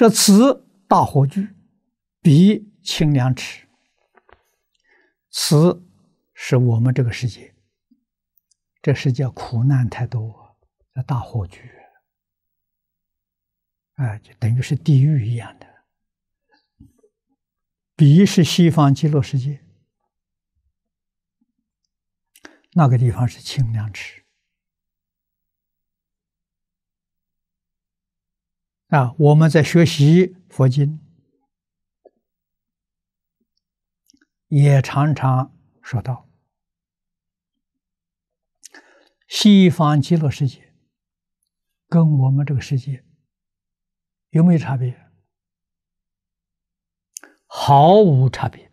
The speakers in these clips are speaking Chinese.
这此大火炬，彼清凉池。此是我们这个世界，这世界苦难太多，这大火炬，哎，就等于是地狱一样的。彼是西方极乐世界，那个地方是清凉池。啊，我们在学习佛经，也常常说到西方极乐世界跟我们这个世界有没有差别？毫无差别。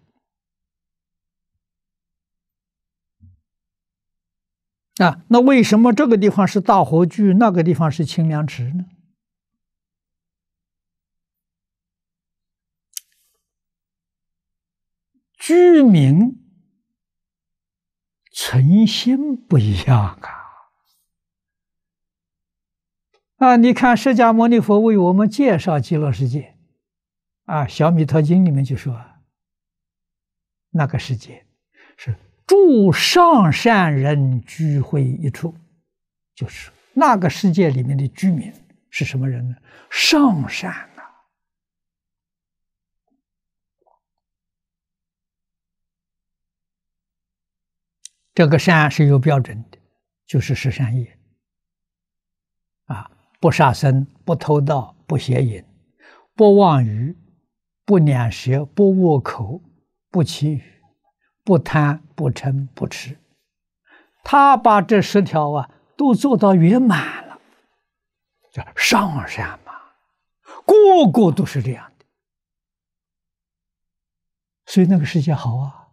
啊，那为什么这个地方是大火炬，那个地方是清凉池呢？居民存心不一样啊！啊，你看释迦牟尼佛为我们介绍极乐世界，啊，《小米特经》里面就说，那个世界是住上善人居会一处，就是那个世界里面的居民是什么人呢？上善。这个善是有标准的，就是十善业。啊，不杀生，不偷盗，不邪淫，不妄语，不两舌，不恶口，不祈语，不贪，不嗔，不痴。他把这十条啊都做到圆满了，叫上善嘛。个个都是这样的，所以那个世界好啊。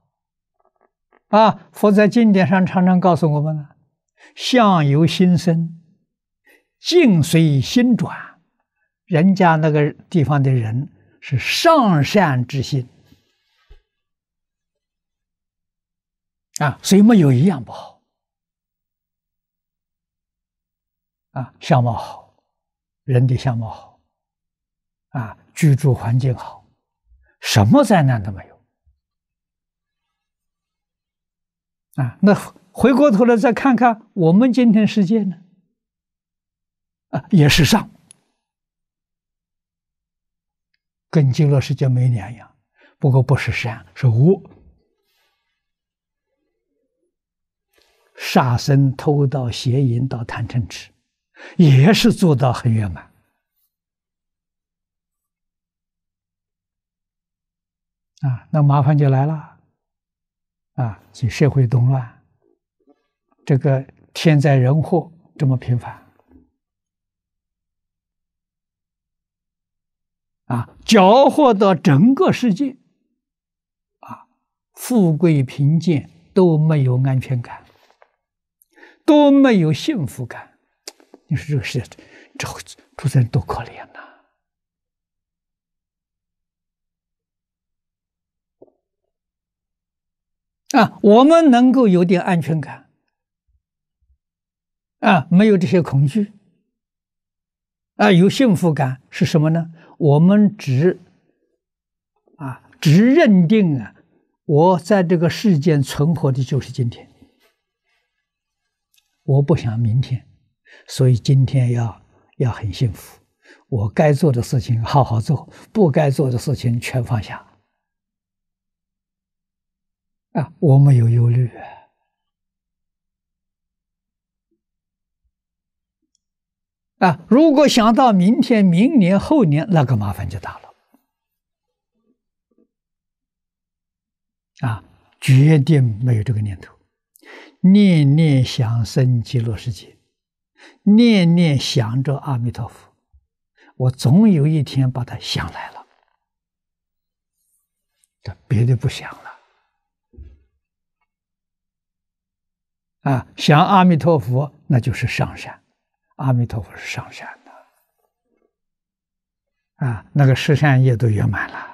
啊，佛在经典上常常告诉我们：相由心生，境随心转。人家那个地方的人是上善之心啊，所以没有一样不好。啊，相貌好，人的相貌好，啊，居住环境好，什么灾难都没有。啊，那回过头来再看看我们今天世界呢？啊，也是上，跟极乐世界没两样，不过不是善，是无。杀生、偷盗、邪淫、到贪嗔痴，也是做到很圆满。啊，那麻烦就来了。啊，所以社会动乱，这个天灾人祸这么频繁，啊，搅和到整个世界，啊，富贵贫贱都没有安全感，都没有幸福感，你说这个世界，这出生多可怜呐！啊，我们能够有点安全感，啊，没有这些恐惧，啊，有幸福感是什么呢？我们只，啊，只认定啊，我在这个世间存活的就是今天，我不想明天，所以今天要要很幸福，我该做的事情好好做，不该做的事情全放下。啊，我没有忧虑啊！如果想到明天、明年、后年，那个麻烦就大了。啊，绝对没有这个念头，念念想生极乐世界，念念想着阿弥陀佛，我总有一天把它想来了，他别的不想。啊，想阿弥陀佛，那就是上善，阿弥陀佛是上善的，啊，那个十善业都圆满了。